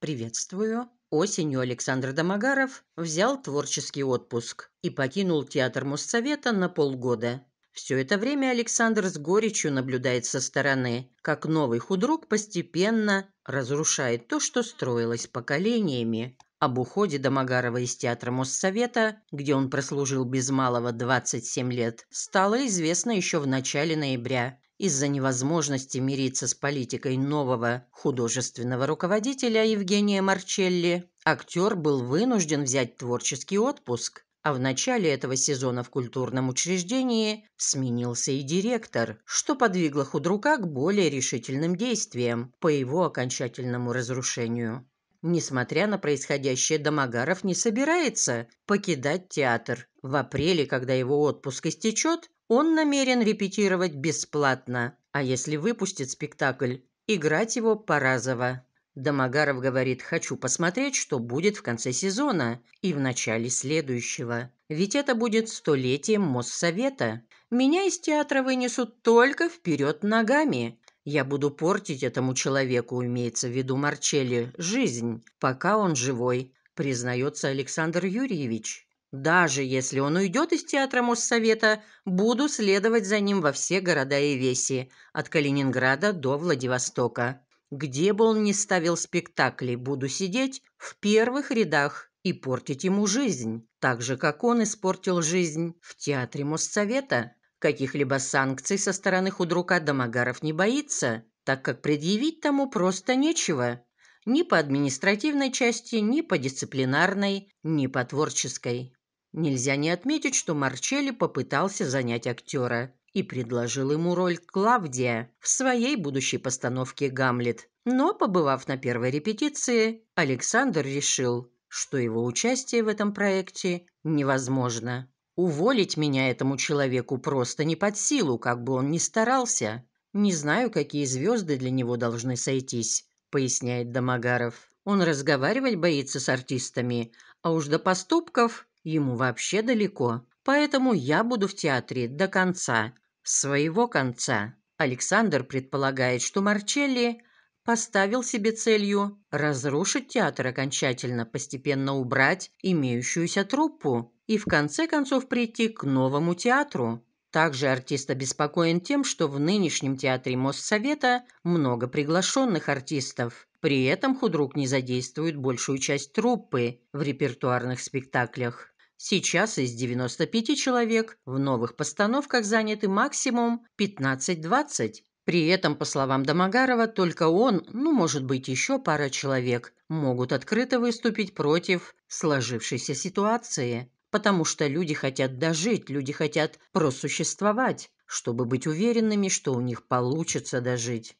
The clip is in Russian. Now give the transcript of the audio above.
Приветствую. Осенью Александр Домогаров взял творческий отпуск и покинул театр Моссовета на полгода. Все это время Александр с горечью наблюдает со стороны, как новый худрук постепенно разрушает то, что строилось поколениями. Об уходе Домогарова из театра Моссовета, где он прослужил без малого 27 лет, стало известно еще в начале ноября из-за невозможности мириться с политикой нового художественного руководителя Евгения Марчелли, актер был вынужден взять творческий отпуск, а в начале этого сезона в культурном учреждении сменился и директор, что подвигло худрука к более решительным действиям по его окончательному разрушению. Несмотря на происходящее, Домогаров не собирается покидать театр. В апреле, когда его отпуск истечет, он намерен репетировать бесплатно, а если выпустит спектакль, играть его поразово. Домогаров говорит, хочу посмотреть, что будет в конце сезона и в начале следующего. Ведь это будет столетием Моссовета. Меня из театра вынесут только вперед ногами. Я буду портить этому человеку, имеется в виду Марчелли, жизнь, пока он живой, признается Александр Юрьевич. Даже если он уйдет из театра Моссовета, буду следовать за ним во все города и веси, от Калининграда до Владивостока. Где бы он ни ставил спектакли, буду сидеть в первых рядах и портить ему жизнь, так же, как он испортил жизнь в театре Моссовета. Каких-либо санкций со стороны худрука Домогаров не боится, так как предъявить тому просто нечего. Ни по административной части, ни по дисциплинарной, ни по творческой. Нельзя не отметить, что Марчелли попытался занять актера и предложил ему роль Клавдия в своей будущей постановке «Гамлет». Но, побывав на первой репетиции, Александр решил, что его участие в этом проекте невозможно. Уволить меня этому человеку просто не под силу, как бы он ни старался. Не знаю, какие звезды для него должны сойтись, поясняет Домогаров. Он разговаривать боится с артистами, а уж до поступков ему вообще далеко, поэтому я буду в театре до конца, своего конца. Александр предполагает, что Марчелли поставил себе целью разрушить театр окончательно, постепенно убрать имеющуюся труппу и в конце концов прийти к новому театру. Также артист обеспокоен тем, что в нынешнем театре Моссовета много приглашенных артистов. При этом худрук не задействует большую часть труппы в репертуарных спектаклях. Сейчас из 95 человек в новых постановках заняты максимум 15-20. При этом, по словам Домогарова, только он, ну, может быть, еще пара человек, могут открыто выступить против сложившейся ситуации. Потому что люди хотят дожить, люди хотят просуществовать, чтобы быть уверенными, что у них получится дожить.